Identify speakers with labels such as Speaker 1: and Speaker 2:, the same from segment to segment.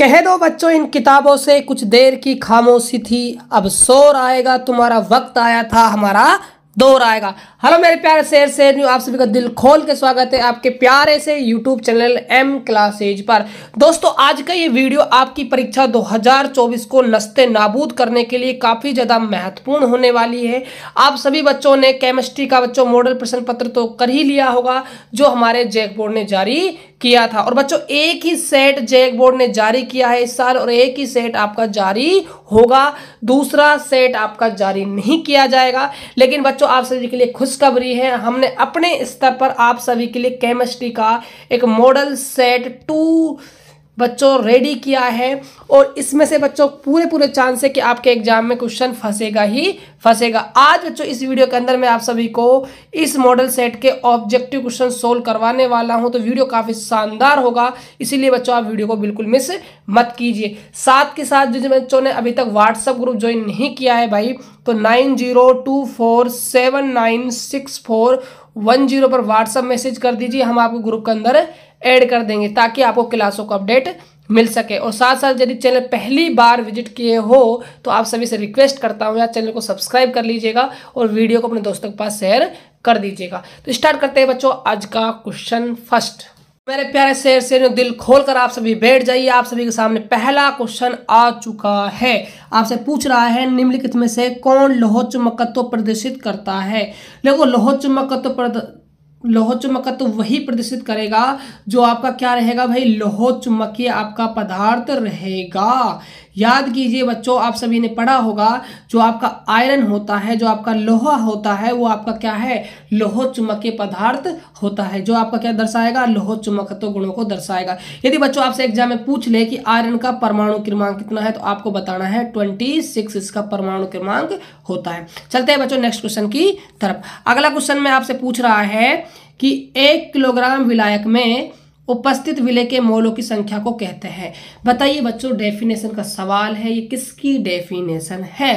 Speaker 1: कह दो बच्चों इन किताबों से कुछ देर की खामोशी थी अब शोर आएगा तुम्हारा वक्त आया था हमारा दौर आएगा हेलो मेरे प्यारे शेर शेर न्यू आप सभी का दिल खोल के स्वागत है आपके प्यारे से यूट्यूब चैनल एम क्लासेज पर दोस्तों आज का ये वीडियो आपकी परीक्षा 2024 को लस्ते नाबूद करने के लिए काफ़ी ज़्यादा महत्वपूर्ण होने वाली है आप सभी बच्चों ने केमिस्ट्री का बच्चों मॉडल प्रश्न पत्र तो कर ही लिया होगा जो हमारे जैक बोर्ड ने जारी किया था और बच्चों एक ही सेट जैक बोर्ड ने जारी किया है इस साल और एक ही सेट आपका जारी होगा दूसरा सेट आपका जारी नहीं किया जाएगा लेकिन बच्चों दोस्तों आप सभी के लिए खुशखबरी है हमने अपने स्तर पर आप सभी के लिए केमिस्ट्री का एक मॉडल सेट टू बच्चों रेडी किया है और इसमें से बच्चों पूरे पूरे चांस है कि आपके एग्जाम में क्वेश्चन फंसेगा ही फंसेगा आज बच्चों इस वीडियो के अंदर मैं आप सभी को इस मॉडल सेट के ऑब्जेक्टिव क्वेश्चन सोल्व करवाने वाला हूं तो वीडियो काफ़ी शानदार होगा इसीलिए बच्चों आप वीडियो को बिल्कुल मिस मत कीजिए साथ के साथ जिन बच्चों ने अभी तक व्हाट्सअप ग्रुप ज्वाइन नहीं किया है भाई तो nine zero two four seven nine six four one zero पर व्हाट्सअप मैसेज कर दीजिए हम आपको ग्रुप के अंदर ऐड कर देंगे ताकि आपको क्लासों का अपडेट मिल सके और साथ साथ यदि चैनल पहली बार विजिट किए हो तो आप सभी से रिक्वेस्ट करता हूँ या चैनल को सब्सक्राइब कर लीजिएगा और वीडियो को अपने दोस्तों के पास शेयर कर दीजिएगा तो स्टार्ट करते हैं बच्चों आज का क्वेश्चन फर्स्ट मेरे प्यारे शेर शेर दिल खोल कर आप सभी बैठ जाइए आप सभी के सामने पहला क्वेश्चन आ चुका है आपसे पूछ रहा है निम्नलिखित में से कौन लोह चुमकत्व प्रदर्शित करता है देखो लोह चुम्बकत्व लौह चुम्बक तो वही प्रदर्शित करेगा जो आपका क्या रहेगा भाई लौह चुम्बकीय आपका पदार्थ रहेगा याद कीजिए बच्चों आप सभी ने पढ़ा होगा जो आपका आयरन होता है जो आपका लोहा होता है वो आपका क्या है लोहो चुमक पदार्थ होता है जो आपका क्या दर्शाएगा लोहो तो गुणों को दर्शाएगा यदि बच्चों आपसे एग्जाम में पूछ ले कि आयरन का परमाणु क्रमांक कितना है तो आपको बताना है ट्वेंटी सिक्स इसका परमाणु क्रमांक होता है चलते हैं बच्चों नेक्स्ट क्वेश्चन की तरफ अगला क्वेश्चन में आपसे पूछ रहा है कि एक किलोग्राम विलायक में उपस्थित विलय के मोलों की संख्या को कहते हैं बताइए बच्चों डेफिनेशन का सवाल है ये किसकी डेफिनेशन है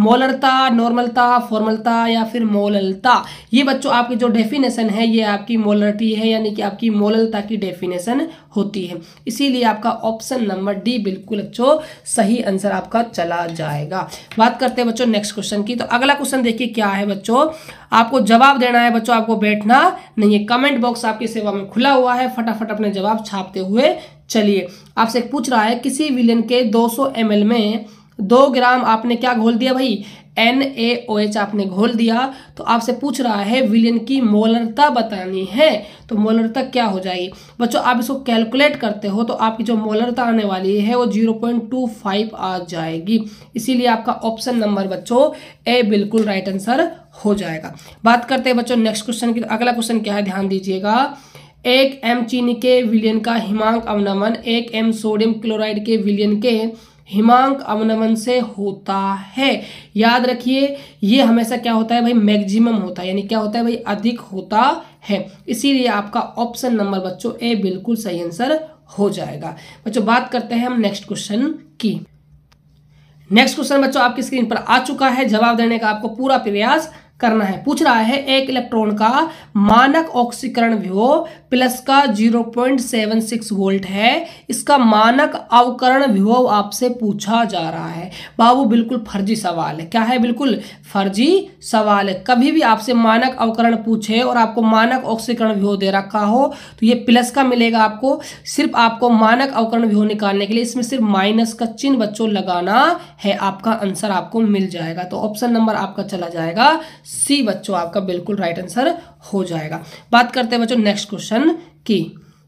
Speaker 1: मोलरता नॉर्मलता फॉर्मलता या फिर मोललता ये बच्चों आपकी जो डेफिनेशन है ये आपकी मोलरिटी है यानी कि आपकी मोललता की डेफिनेशन होती है इसीलिए आपका ऑप्शन नंबर डी बिल्कुल बच्चों सही आंसर आपका चला जाएगा बात करते हैं बच्चों नेक्स्ट क्वेश्चन की तो अगला क्वेश्चन देखिए क्या है बच्चों आपको जवाब देना है बच्चों आपको बैठना नहीं है कमेंट बॉक्स आपकी सेवा में खुला हुआ है फटाफट अपने जवाब छापते हुए चलिए आपसे पूछ रहा है किसी विलियन के दो सौ में दो ग्राम आपने क्या घोल दिया भाई एन ए ओ एच आपने घोल दिया तो आपसे पूछ रहा है विलियन की मोलरता बतानी है तो मोलरता क्या हो जाएगी बच्चों आप इसको कैलकुलेट करते हो तो आपकी जो मोलरता आने वाली है वो जीरो पॉइंट टू फाइव आ जाएगी इसीलिए आपका ऑप्शन नंबर बच्चों ए बिल्कुल राइट आंसर हो जाएगा बात करते हैं बच्चों नेक्स्ट क्वेश्चन की तो अगला क्वेश्चन क्या है ध्यान दीजिएगा एक एम चीनी के विलियन का हिमांक अवनमन एक एम सोडियम क्लोराइड के विलियन के हिमांक अवनमन से होता है याद रखिए ये हमेशा क्या होता है भाई मैक्सिमम होता है यानी क्या होता है भाई अधिक होता है इसीलिए आपका ऑप्शन नंबर बच्चों ए बिल्कुल सही आंसर हो जाएगा बच्चों बात करते हैं हम नेक्स्ट क्वेश्चन की नेक्स्ट क्वेश्चन बच्चों आपकी स्क्रीन पर आ चुका है जवाब देने का आपको पूरा प्रयास करना है पूछ रहा है एक इलेक्ट्रॉन का मानक ऑक्सीकरण व्यो प्लस का 0.76 वोल्ट है इसका मानक अवकरण व्यो आपसे पूछा जा रहा है बाबू बिल्कुल फर्जी सवाल है क्या है बिल्कुल फर्जी सवाल है कभी भी आपसे मानक अवकरण पूछे और आपको मानक ऑक्सीकरण व्यू दे रखा हो तो ये प्लस का मिलेगा आपको सिर्फ आपको मानक अवकरण व्यू निकालने के लिए इसमें सिर्फ माइनस का चिन्ह बच्चों लगाना है आपका आंसर आपको मिल जाएगा तो ऑप्शन नंबर आपका चला जाएगा सी बच्चों आपका बिल्कुल राइट आंसर हो जाएगा बात करते हैं बच्चों नेक्स्ट क्वेश्चन की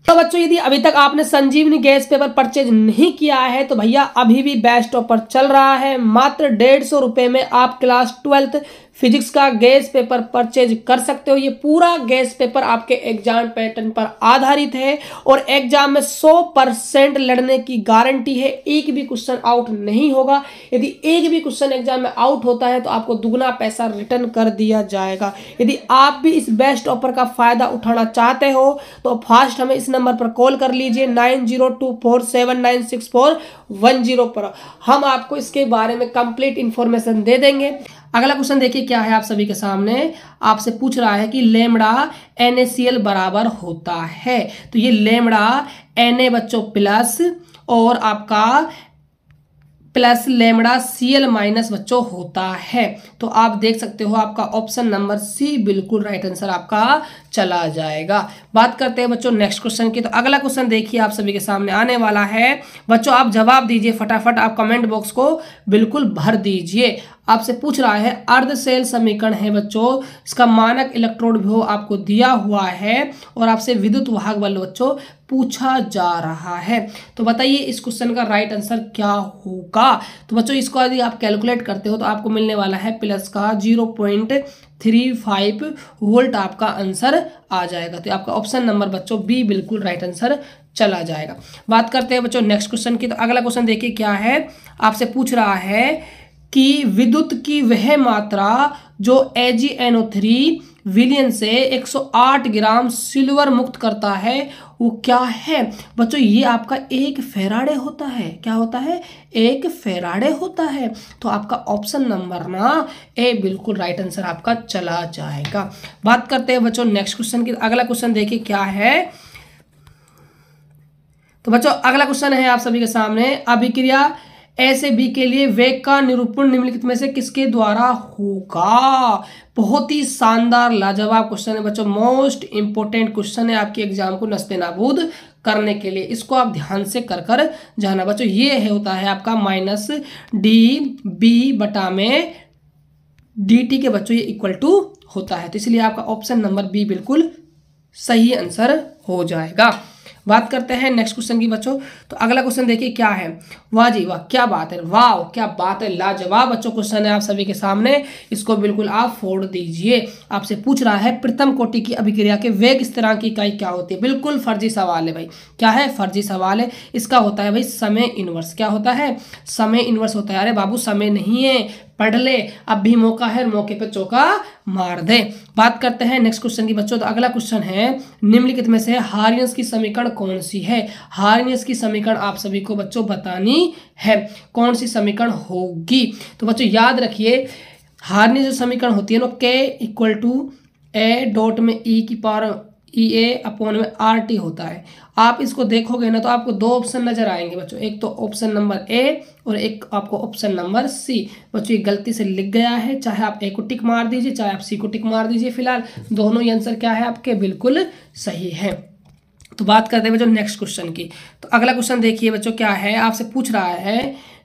Speaker 1: तो बच्चों यदि अभी तक आपने संजीवनी गैस पेपर परचेज नहीं किया है तो भैया अभी भी बेस्ट ऑफर चल रहा है मात्र डेढ़ सौ रुपए में आप क्लास ट्वेल्थ फिजिक्स का गैस पेपर परचेज कर सकते हो ये पूरा गैस पेपर आपके एग्जाम पैटर्न पर आधारित है और एग्जाम में 100 परसेंट लड़ने की गारंटी है एक भी क्वेश्चन आउट नहीं होगा यदि एक भी क्वेश्चन एग्जाम में आउट होता है तो आपको दुगना पैसा रिटर्न कर दिया जाएगा यदि आप भी इस बेस्ट ऑफर का फ़ायदा उठाना चाहते हो तो फास्ट हमें इस नंबर पर कॉल कर लीजिए nine zero two four seven nine six four one zero पर हम आपको इसके बारे में कंप्लीट इन्फॉर्मेशन दे देंगे अगला क्वेश्चन देखिए क्या है आप सभी के सामने आपसे पूछ रहा है कि लेमड़ा एन बराबर होता है तो ये लेमड़ा एन बच्चों प्लस और आपका plus lambda C L minus बच्चों होता है तो आप देख सकते हो आपका ऑप्शन नंबर सी बिल्कुल राइट आंसर आपका चला जाएगा बात करते हैं बच्चों नेक्स्ट क्वेश्चन की तो अगला क्वेश्चन देखिए आप सभी के सामने आने वाला है बच्चों आप जवाब दीजिए फटाफट आप कमेंट बॉक्स को बिल्कुल भर दीजिए आपसे पूछ रहा है अर्ध सेल समीकरण है बच्चों इसका मानक इलेक्ट्रोड भी आपको दिया हुआ है और आपसे विद्युत वाहक बल बच्चों पूछा जा रहा है तो बताइए इस क्वेश्चन का राइट आंसर क्या होगा तो बच्चों इसको यदि आप कैलकुलेट करते हो तो आपको मिलने वाला है प्लस का zero point three five volt आपका आंसर आ जाएगा तो आपका ऑप्शन नंबर बच्चों बी बिल्कुल राइट आंसर चला जाएगा बात करते हैं बच्चों नेक्स्ट क्वेश्चन की तो अगला क्वेश्चन देखिए क्या है आपसे पूछ रहा है कि विद्युत की वह मात्रा जो ए थ्री विलियन से 108 ग्राम सिल्वर मुक्त करता है वो क्या है बच्चों ये आपका एक फेराडे होता है क्या होता है एक फेराडे होता है तो आपका ऑप्शन नंबर ना ए बिल्कुल राइट आंसर आपका चला जाएगा बात करते हैं बच्चों नेक्स्ट क्वेश्चन की अगला क्वेश्चन देखिए क्या है तो बच्चों अगला क्वेश्चन है आप सभी के सामने अभिक्रिया ऐसे बी के लिए वेग का निरूपण निम्नलिखित में से किसके द्वारा होगा बहुत ही शानदार लाजवाब क्वेश्चन है बच्चों मोस्ट इंपॉर्टेंट क्वेश्चन है आपके एग्जाम को नस्ते नाबूद करने के लिए इसको आप ध्यान से कर कर जाना बच्चों ये है होता है आपका माइनस डी बी बटा में डी टी के बच्चों ये इक्वल टू होता है तो इसलिए आपका ऑप्शन नंबर बी बिल्कुल सही आंसर हो जाएगा बात करते हैं नेक्स्ट क्वेश्चन की बच्चों तो अगला क्वेश्चन देखिए क्या है वाह जी वाह क्या बात है वाह क्या बात है लाजवाब बच्चों क्वेश्चन है आप सभी के सामने इसको बिल्कुल आप फोड़ दीजिए आपसे पूछ रहा है प्रथम कोटि की अभिक्रिया के वेग स्थिरांक की इकाई क्या होती है बिल्कुल फर्जी सवाल है भाई क्या है फर्जी सवाल है इसका होता है भाई समय इनवर्स क्या होता है समय इनवर्स होता है अरे बाबू समय नहीं है पढ़ ले अब भी मौका है मौके पर चौका मार दे बात करते हैं नेक्स्ट क्वेश्चन की बच्चों तो अगला क्वेश्चन है निम्नलिखित में से हारियंस की समीकरण कौन सी है हारियंस की समीकरण आप सभी को बच्चों बतानी है कौन सी समीकरण होगी तो बच्चों याद रखिए हारनी जो समीकरण होती है ना के इक्वल टू ए डॉट में ई e की पावर ई ए अपॉन में आर टी होता है आप इसको देखोगे ना तो आपको दो ऑप्शन नज़र आएंगे बच्चों एक तो ऑप्शन नंबर ए और एक आपको ऑप्शन नंबर सी बच्चों ये गलती से लिख गया है चाहे आप ए को टिक मार दीजिए चाहे आप सी को टिक मार दीजिए फिलहाल दोनों ही आंसर क्या है आपके बिल्कुल सही है तो बात करते हैं बच्चों नेक्स्ट क्वेश्चन की तो अगला क्वेश्चन देखिए बच्चों क्या है आपसे पूछ रहा है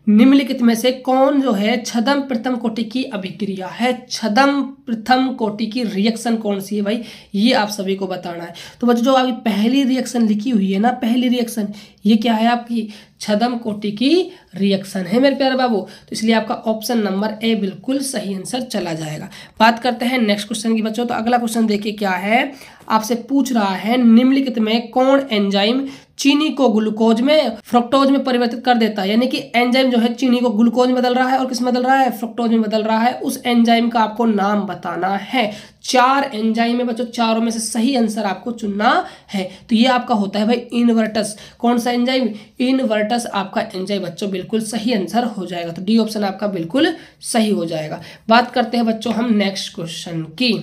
Speaker 1: निम्नलिखित में से कौन जो है छदम प्रथम कोटि की अभिक्रिया है छदम प्रथम कोटि की रिएक्शन कौन सी है भाई ये आप सभी को बताना है तो बच्चों जो आपकी पहली रिएक्शन लिखी हुई है ना पहली रिएक्शन ये क्या है आपकी छदम कोटि की रिएक्शन है मेरे प्यारे बाबू तो इसलिए आपका ऑप्शन नंबर ए बिल्कुल सही आंसर चला जाएगा बात करते हैं नेक्स्ट क्वेश्चन की बच्चों तो अगला क्वेश्चन देखिए क्या है आपसे पूछ रहा है निम्नलिखित में कौन एंजाइम चीनी को ग्लूकोज में फ्रोक्टोज में परिवर्तित कर देता है यानी कि एंजाइम जो है चीनी को ग्लूकोज में बदल रहा है और किस में बदल रहा है फ्रोक्टोज में बदल रहा है उस एंजाइम का आपको नाम बताना है चार एंजाइम है बच्चों चारों में से सही आंसर आपको चुनना है तो ये आपका होता है भाई इनवर्टस कौन सा एंजाइम इनवर्टस आपका एंजाइम बच्चों बिल्कुल सही आंसर हो जाएगा तो डी ऑप्शन आपका बिल्कुल सही हो जाएगा बात करते हैं बच्चों हम नेक्स्ट क्वेश्चन की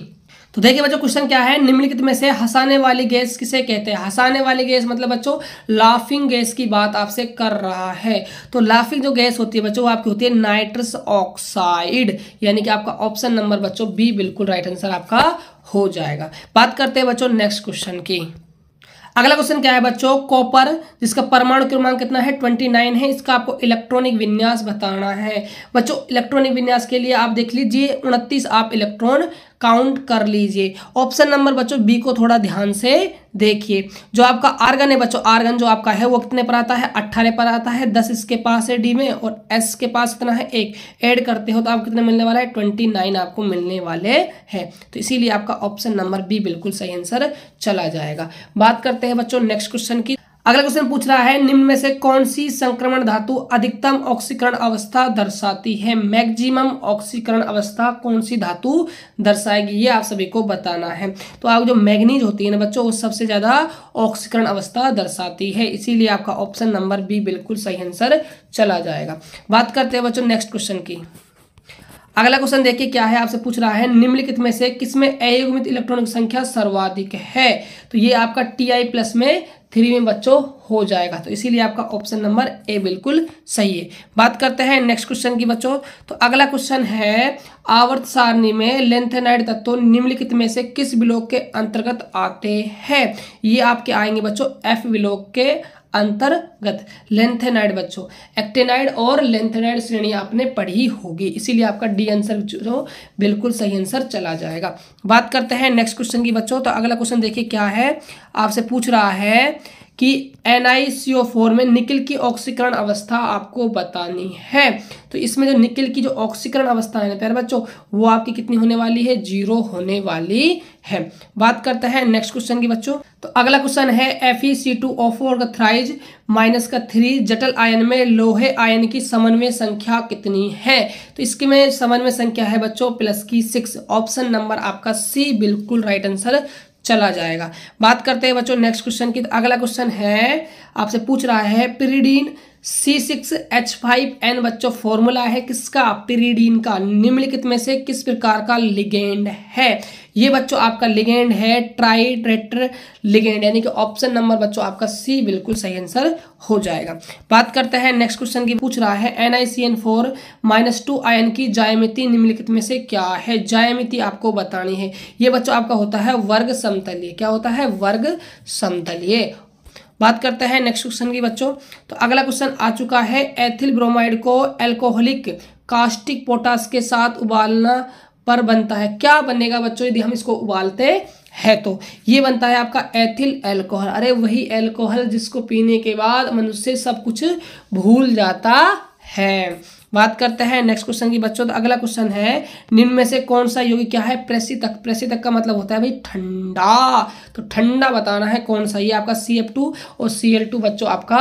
Speaker 1: तो देखिए बच्चों क्वेश्चन क्या है निम्नलिखित में से हंसाने वाली गैस किसे कहते हैं हंसाने वाली गैस मतलब बच्चों लाफिंग गैस की बात आपसे कर रहा है तो लाफिंग जो गैस होती है बच्चों आपकी होती है नाइट्रस ऑक्साइड यानी कि आपका ऑप्शन नंबर बच्चों बी बिल्कुल राइट आंसर आपका हो जाएगा बात करते हैं बच्चों नेक्स्ट क्वेश्चन की अगला क्वेश्चन क्या है बच्चों कॉपर जिसका परमाणु क्रमांक कितना है 29 है इसका आपको इलेक्ट्रॉनिक विन्यास बताना है बच्चों इलेक्ट्रॉनिक विन्यास के लिए आप देख लीजिए उनतीस आप इलेक्ट्रॉन काउंट कर लीजिए ऑप्शन नंबर बच्चों बी को थोड़ा ध्यान से देखिए जो आपका आर्गन है बच्चों आर्गन जो आपका है वो कितने पर आता है अट्ठारह पर आता है दस इसके पास है डी में और एस के पास कितना है एक ऐड करते हो तो आप कितने मिलने वाला है ट्वेंटी नाइन आपको मिलने वाले हैं तो इसीलिए आपका ऑप्शन नंबर बी बिल्कुल सही आंसर चला जाएगा बात करते हैं बच्चों नेक्स्ट क्वेश्चन की अगला क्वेश्चन पूछ रहा है निम्न में से कौन सी संक्रमण धातु अधिकतम ऑक्सीकरण अवस्था दर्शाती है मैक्सिमम ऑक्सीकरण अवस्था कौन सी धातु दर्शाएगी ये आप सभी को बताना है तो आप जो मैग्नीज होती है ना बच्चों वो सबसे ज़्यादा ऑक्सीकरण अवस्था दर्शाती है इसीलिए आपका ऑप्शन नंबर बी बिल्कुल सही आंसर चला जाएगा बात करते हैं बच्चों नेक्स्ट क्वेश्चन की अगला क्वेश्चन देखिए क्या है आपसे पूछ रहा है निम्नलिखित में से किसमें अयुगमित इलेक्ट्रॉनिक संख्या सर्वाधिक है तो ये आपका टी आई प्लस में थ्री में बच्चों हो जाएगा तो इसीलिए आपका ऑप्शन नंबर ए बिल्कुल सही है बात करते हैं नेक्स्ट क्वेश्चन की बच्चों तो अगला क्वेश्चन है आवर्त सारणी में लेंथेनाइड तत्व निम्नलिखित में से किस विलोक के अंतर्गत आते हैं ये आपके आएंगे बच्चों एफ विलोक के अंतर्गत लेंथेनाइड बच्चों एक्टेनाइड और लेंथेनाइड श्रेणी आपने पढ़ी होगी इसीलिए आपका डी आंसर जो बिल्कुल सही आंसर चला जाएगा बात करते हैं नेक्स्ट क्वेश्चन की बच्चों तो अगला क्वेश्चन देखिए क्या है आपसे पूछ रहा है कि एन में निकल की ऑक्सीकरण अवस्था आपको बतानी है तो इसमें जो निकल की जो ऑक्सीकरण अवस्था है ना प्यारे बच्चों वो आपकी कितनी होने वाली है जीरो होने वाली है बात करते हैं नेक्स्ट क्वेश्चन की बच्चों तो अगला क्वेश्चन है F E C two O four का थ्राइज माइनस का थ्री जटल आयन में लोहे आयन की समन्वय संख्या कितनी है तो इसके में समन्वय संख्या है बच्चों प्लस की सिक्स ऑप्शन नंबर आपका सी बिल्कुल राइट आंसर चला जाएगा बात करते हैं बच्चों नेक्स्ट क्वेश्चन की अगला क्वेश्चन है आपसे पूछ रहा है pyridine C six H five N बच्चों फॉर्मूला है किसका पिरीडीन का निम्नलिखित में से किस प्रकार का लिगेंड है ये बच्चों आपका लिगेंड है ट्राइट्रेटर लिगेंड यानी कि ऑप्शन नंबर बच्चों आपका सी बिल्कुल सही आंसर हो जाएगा बात करते हैं नेक्स्ट क्वेश्चन की पूछ रहा है N I C N four minus two आयन की जायमिति निम्नलिखित में से क्या है जायमिति आपको बतानी है ये बच्चों आपका होता है वर्ग समतलीय क्या होता है वर्ग समतलीय बात करते हैं नेक्स्ट क्वेश्चन की बच्चों तो अगला क्वेश्चन आ चुका है एथिल ब्रोमाइड को एल्कोहलिक कास्टिक पोटास के साथ उबालना पर बनता है क्या बनेगा बच्चों यदि हम इसको उबालते है तो ये बनता है आपका एथिल एल्कोहल अरे वही एल्कोहल जिसको पीने के बाद मनुष्य सब कुछ भूल जाता है बात करते हैं नेक्स्ट क्वेश्चन की बच्चों तो अगला क्वेश्चन है निम्न में से कौन सा योगी क्या है प्रेसी तक प्रेसी तक का मतलब होता है भाई ठंडा तो ठंडा बताना है कौन सा ये आपका सी एफ टू और सी एल टू बच्चों आपका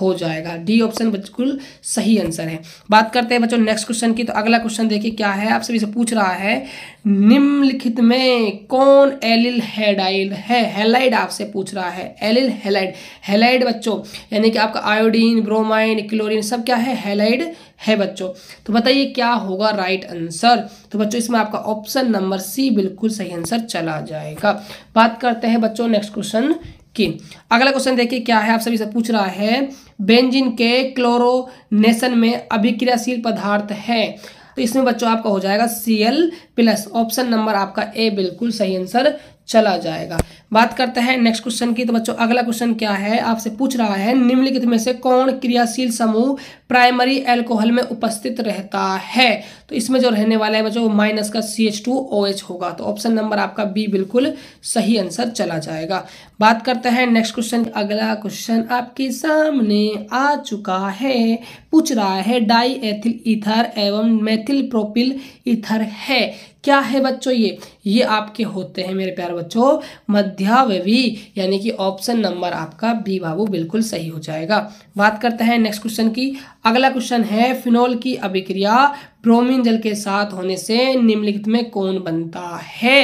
Speaker 1: हो जाएगा डी ऑप्शन बिल्कुल सही आंसर है बात करते हैं बच्चों नेक्स्ट क्वेश्चन की तो अगला क्वेश्चन देखिए क्या है आप सभी से पूछ रहा है निम्नलिखित में कौन एलिल हेडाइल है हेलाइड आपसे पूछ रहा है एलिल हेलाइड हेलाइड बच्चों यानी कि आपका आयोडीन ब्रोमाइन क्लोरिन सब क्या है हेलाइड है बच्चों तो बताइए क्या होगा राइट आंसर तो बच्चों इसमें आपका ऑप्शन नंबर सी बिल्कुल सही आंसर चला जाएगा बात करते हैं बच्चों नेक्स्ट क्वेश्चन की अगला क्वेश्चन देखिए क्या है आप सभी से पूछ रहा है बेंजिन के क्लोरोनेशन में अभिक्रियाशील पदार्थ है तो इसमें बच्चों आपका हो जाएगा C L plus option number आपका ए बिल्कुल सही आंसर चला जाएगा बात करते हैं नेक्स्ट क्वेश्चन की तो बच्चों अगला क्वेश्चन क्या है आपसे पूछ रहा है निम्नलिखित में से कौन क्रियाशील समूह प्राइमरी एल्कोहल में उपस्थित रहता है तो इसमें जो रहने वाला है बच्चों माइनस का C H two O H होगा तो ऑप्शन नंबर आपका बी बिल्कुल सही आंसर चला जाएगा बात करते हैं नेक्स्ट क्वेश्चन अगला क्वेश्चन आपके सामने आ चुका है पूछ रहा है डाई एथिल इथर एवं मेथिल प्रोपिल इथर है क्या है बच्चों ये ये आपके होते हैं मेरे प्यारे बच्चों मध्यावयवी यानी कि ऑप्शन नंबर आपका बी बाबू बिल्कुल सही हो जाएगा बात करते हैं नेक्स्ट क्वेश्चन की अगला क्वेश्चन है फिनोल की अभिक्रिया ब्रोमीन जल के साथ होने से निम्नलिखित में कौन बनता है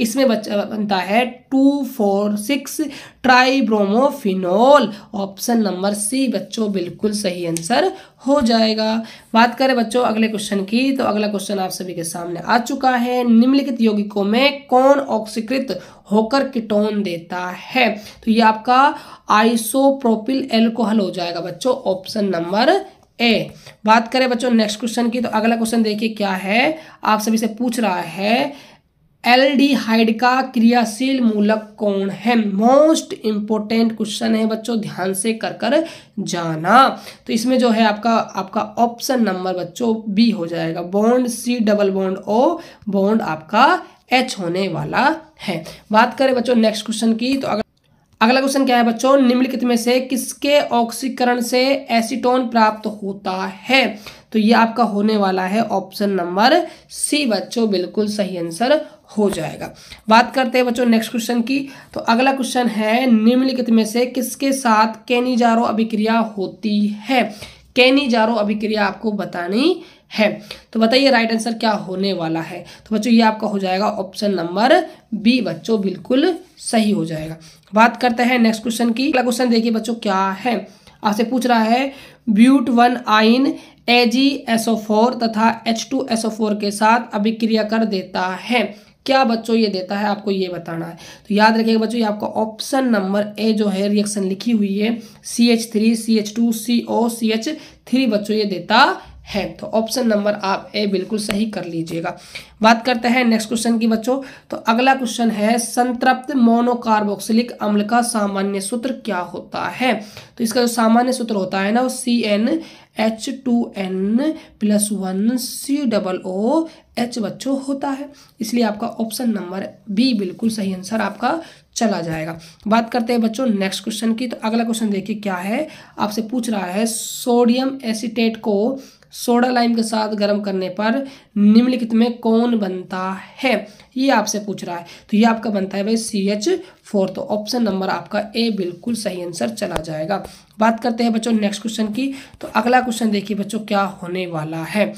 Speaker 1: इसमें बनता है two four six tribromophenol option number C बच्चों बिल्कुल सही आंसर हो जाएगा बात करें बच्चों अगले क्वेश्चन की तो अगला क्वेश्चन आप सभी के सामने आ चुका है निम्नलिखित यौगिकों में कौन ऑक्सीकृत होकर किटोन देता है तो ये आपका आइसोप्रोपिल एल्कोहल हो जाएगा बच्चों ऑप्शन नंबर ए बात करें बच्चों नेक्स्ट क्वेश्चन की तो अगला क्वेश्चन देखिए क्या है आप सभी से पूछ रहा है एल्डिहाइड का क्रियाशील मूलक कौन है मोस्ट इंपॉर्टेंट क्वेश्चन है बच्चों ध्यान से कर कर जाना तो इसमें जो है आपका आपका ऑप्शन नंबर बच्चों बी हो जाएगा bond C double bond O bond आपका एच होने वाला है बात करें बच्चों नेक्स्ट क्वेश्चन की तो अगर अगला क्वेश्चन क्या है बच्चों निम्नलिखित में से किसके ऑक्सीकरण से एसीटोन प्राप्त होता है तो ये आपका होने वाला है ऑप्शन नंबर सी बच्चों बिल्कुल सही आंसर हो जाएगा बात करते हैं बच्चों नेक्स्ट क्वेश्चन की तो अगला क्वेश्चन है निम्नलिखित में से किसके साथ कैनिजारो अभिक्रिया होती है कैनिजारो अभिक्रिया आपको बतानी है तो बताइए राइट आंसर क्या होने वाला है तो बच्चों ये आपका हो जाएगा ऑप्शन नंबर बी बच्चों बिल्कुल सही हो जाएगा बात करते हैं नेक्स्ट क्वेश्चन की अगला क्वेश्चन देखिए बच्चों क्या है आपसे पूछ रहा है but one yne O four तथा एच टू एसओ फोर के साथ अभिक्रिया कर देता है क्या बच्चों ये देता है आपको ये बताना है तो याद रखिएगा बच्चों ये आपका ऑप्शन नंबर ए जो है रिएक्शन लिखी हुई है C H three C H two C O C H three बच्चों ये देता है तो ऑप्शन नंबर आप ए बिल्कुल सही कर लीजिएगा बात करते हैं नेक्स्ट क्वेश्चन की बच्चों तो अगला क्वेश्चन है संतृप्त मोनोकार्बोक्सिलिक अम्ल का सामान्य सूत्र क्या होता है तो इसका जो सामान्य सूत्र होता है ना वो C N H two N plus one C double O H बच्चो होता है इसलिए आपका ऑप्शन नंबर बी बिल्कुल सही आंसर आपका चला जाएगा बात करते हैं बच्चों नेक्स्ट क्वेश्चन की तो अगला क्वेश्चन देखिए क्या है आपसे पूछ रहा है सोडियम एसिटेट को सोडा लाइम के साथ गर्म करने पर निम्नलिखित में कौन बनता है ये आपसे पूछ रहा है तो ये आपका बनता है भाई सी एच फोर तो ऑप्शन नंबर आपका ए बिल्कुल सही आंसर चला जाएगा बात करते हैं बच्चों नेक्स्ट क्वेश्चन की तो अगला क्वेश्चन देखिए बच्चों क्या होने वाला है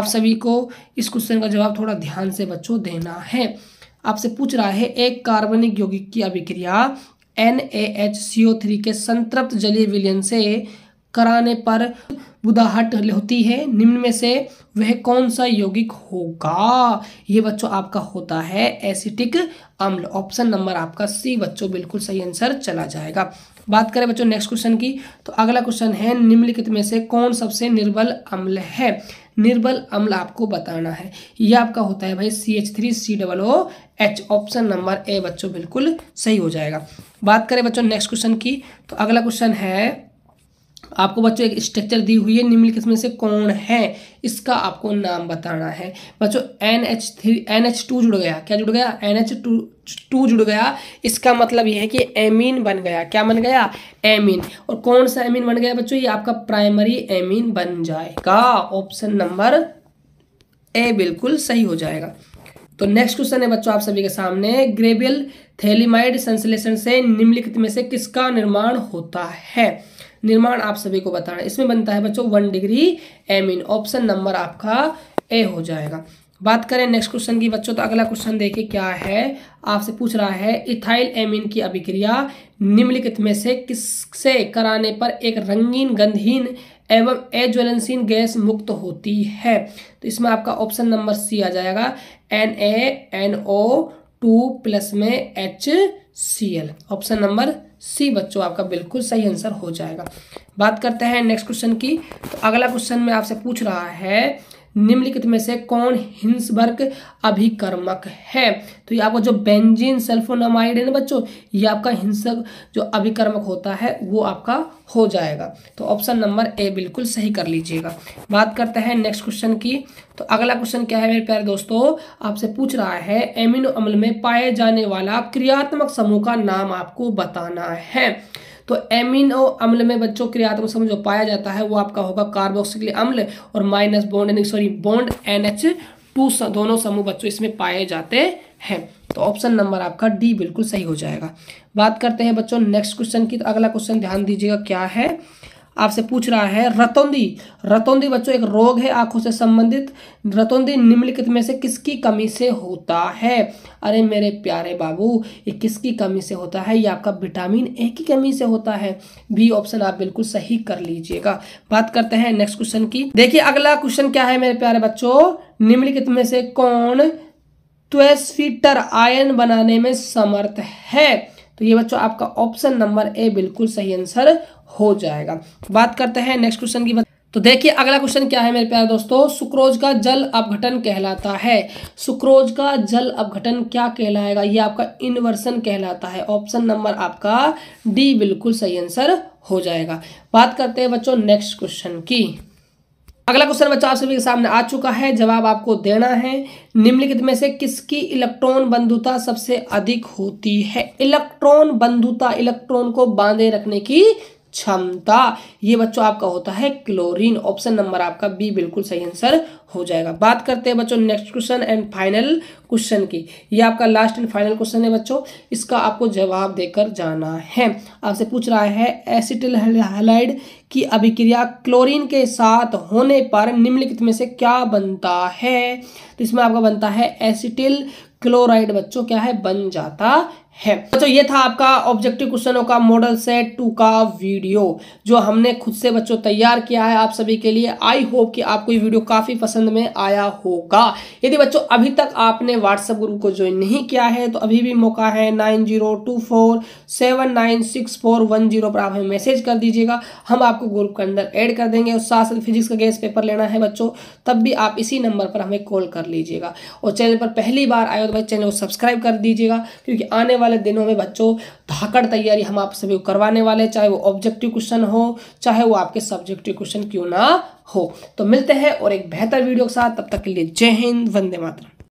Speaker 1: आप सभी को इस क्वेश्चन का जवाब थोड़ा ध्यान से बच्चों देना है आपसे पूछ रहा है एक कार्बनिक यौगिक की अभिक्रिया N A H C O three के संतृप्त जलीय विलयन से कराने पर बुदाहट होती है निम्न में से वह कौन सा यौगिक होगा ये बच्चों आपका होता है एसिटिक अम्ल ऑप्शन नंबर आपका सी बच्चों बिल्कुल सही आंसर चला जाएगा बात करें बच्चों नेक्स्ट क्वेश्चन की तो अगला क्वेश्चन है निम्नलिखित में से कौन सबसे निर्बल अम्ल है निर्बल अम्ल आपको बताना है ये आपका होता है भाई C H three C double O H option number A बच्चों बिल्कुल सही हो जाएगा बात करें बच्चों नेक्स्ट क्वेश्चन की तो अगला क्वेश्चन है आपको बच्चों एक स्ट्रक्चर दी हुई है निम्नलिखित में से कौन है इसका आपको नाम बताना है बच्चों N H three N H two जुड़ गया क्या जुड़ गया एन एच टू टू जुड़ गया इसका मतलब यह है कि एमीन बन गया क्या बन गया एमीन और कौन सा एमीन बन गया बच्चों ये आपका प्राइमरी एमीन बन जाएगा ऑप्शन नंबर ए बिल्कुल सही हो जाएगा तो नेक्स्ट क्वेश्चन है बच्चों आप सभी के सामने ग्रेबियल थैलीमाइड संश्लेषण से निम्नलिखित में से किसका निर्माण होता है निर्माण आप सभी को बताना इसमें बनता है बच्चों one degree amine option number आपका ए हो जाएगा बात करें नेक्स्ट क्वेश्चन की बच्चों तो अगला क्वेश्चन देखिए क्या है आपसे पूछ रहा है इथाइल एमिन की अभिक्रिया निम्नलिखित में से किससे कराने पर एक रंगीन गंधहीन एवं एज्वलनसीन गैस मुक्त होती है तो इसमें आपका ऑप्शन नंबर सी आ जाएगा N A N O two plus में H C L option number C बच्चों आपका बिल्कुल सही आंसर हो जाएगा बात करते हैं नेक्स्ट क्वेश्चन की तो अगला क्वेश्चन में आपसे पूछ रहा है निम्नलिखित में से कौन हिंसबर्ग अभिकर्मक है तो ये आपका जो बेंजीन सल्फोनामाइड है ना बच्चों ये आपका हिंसक जो अभिकर्मक होता है वो आपका हो जाएगा तो ऑप्शन नंबर ए बिल्कुल सही कर लीजिएगा बात करते हैं नेक्स्ट क्वेश्चन की तो अगला क्वेश्चन क्या है मेरे प्यारे दोस्तों आपसे पूछ रहा है एमिनो अम्ल में पाए जाने वाला क्रियात्मक समूह का नाम आपको बताना है तो एमिनो अम्ल में बच्चों क्रियात्मक समूह जो पाया जाता है वो आपका होगा कार्बोक्सिलिक अम्ल और minus bond sorry bond N H two दोनों समूह बच्चों इसमें पाए जाते हैं तो ऑप्शन नंबर आपका डी बिल्कुल सही हो जाएगा बात करते हैं बच्चों नेक्स्ट क्वेश्चन की तो अगला क्वेश्चन ध्यान दीजिएगा क्या है आपसे पूछ रहा है रतौंदी रतौंदी बच्चों एक रोग है आंखों से संबंधित रतौंदी निम्नलिखित में से किसकी कमी से होता है अरे मेरे प्यारे बाबू ये किसकी कमी से होता है या आपका विटामिन ए की कमी से होता है बी ऑप्शन आप बिल्कुल सही कर लीजिएगा बात करते हैं नेक्स्ट क्वेश्चन की देखिए अगला क्वेश्चन क्या है मेरे प्यारे बच्चों निम्नलिखित में से कौन ट्वेस्फीटर आयन बनाने में समर्थ है तो ये बच्चों आपका ऑप्शन नंबर ए बिल्कुल सही आंसर हो जाएगा बात करते हैं नेक्स्ट क्वेश्चन की तो देखिए अगला क्वेश्चन क्या है मेरे प्यारे दोस्तों सुक्रोज का जल अपघटन कहलाता है सुक्रोज का जल अपघटन क्या कहलाएगा ये आपका इन्वर्सन कहलाता है ऑप्शन नंबर आपका डी बिल्कुल सही आंसर हो जाएगा बात करते हैं बच्चों नेक्स्ट क्वेश्चन की अगला क्वेश्चन बच्चों आप सभी के सामने आ चुका है जवाब आपको देना है निम्नलिखित में से किसकी इलेक्ट्रॉन बंधुता सबसे अधिक होती है इलेक्ट्रॉन बंधुता इलेक्ट्रॉन को बांधे रखने की क्षमता ये बच्चों आपका होता है क्लोरीन ऑप्शन नंबर आपका बी बिल्कुल सही आंसर हो जाएगा बात करते हैं बच्चों next question and final question की ये आपका लास्ट एंड फाइनल क्वेश्चन है बच्चों इसका आपको जवाब देकर जाना है आपसे पूछ रहा है एसिटिल हेलाइड की अभिक्रिया क्लोरीन के साथ होने पर निम्नलिखित में से क्या बनता है तो इसमें आपका बनता है एसिटिल क्लोराइड बच्चों क्या है बन जाता है बच्चों ये था आपका ऑब्जेक्टिव क्वेश्चनों का मॉडल सेट टू का वीडियो जो हमने खुद से बच्चों तैयार किया है आप सभी के लिए आई होप कि आपको ये वीडियो काफ़ी पसंद में आया होगा यदि बच्चों अभी तक आपने व्हाट्सएप ग्रुप को ज्वाइन नहीं किया है तो अभी भी मौका है nine zero two four seven nine six four one zero पर आप हमें मैसेज कर दीजिएगा हम आपको आपको ग्रुप के अंदर ऐड कर देंगे और साथ साथ फिजिक्स का गैस पेपर लेना है बच्चों तब भी आप इसी नंबर पर हमें कॉल कर लीजिएगा और चैनल पर पहली बार आए हो तो भाई चैनल को सब्सक्राइब कर दीजिएगा क्योंकि आने वाले दिनों में बच्चों धाकड़ तैयारी हम आप सभी को करवाने वाले चाहे वो ऑब्जेक्टिव क्वेश्चन हो चाहे वो आपके सब्जेक्टिव क्वेश्चन क्यों ना हो तो मिलते हैं और एक बेहतर वीडियो के साथ तब तक के लिए जय हिंद वंदे मातरम